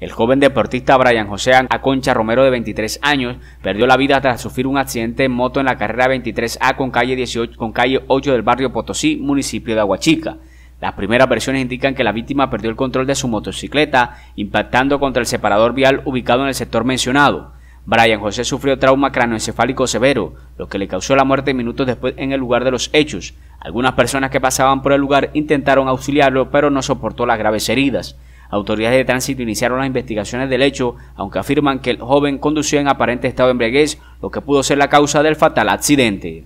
El joven deportista Brian José Aconcha Romero de 23 años perdió la vida tras sufrir un accidente en moto en la carrera 23A con calle 18 con calle 8 del barrio Potosí, municipio de Aguachica. Las primeras versiones indican que la víctima perdió el control de su motocicleta impactando contra el separador vial ubicado en el sector mencionado. Brian José sufrió trauma cranoencefálico severo, lo que le causó la muerte minutos después en el lugar de los hechos. Algunas personas que pasaban por el lugar intentaron auxiliarlo, pero no soportó las graves heridas. Autoridades de tránsito iniciaron las investigaciones del hecho, aunque afirman que el joven conducía en aparente estado de embriaguez, lo que pudo ser la causa del fatal accidente.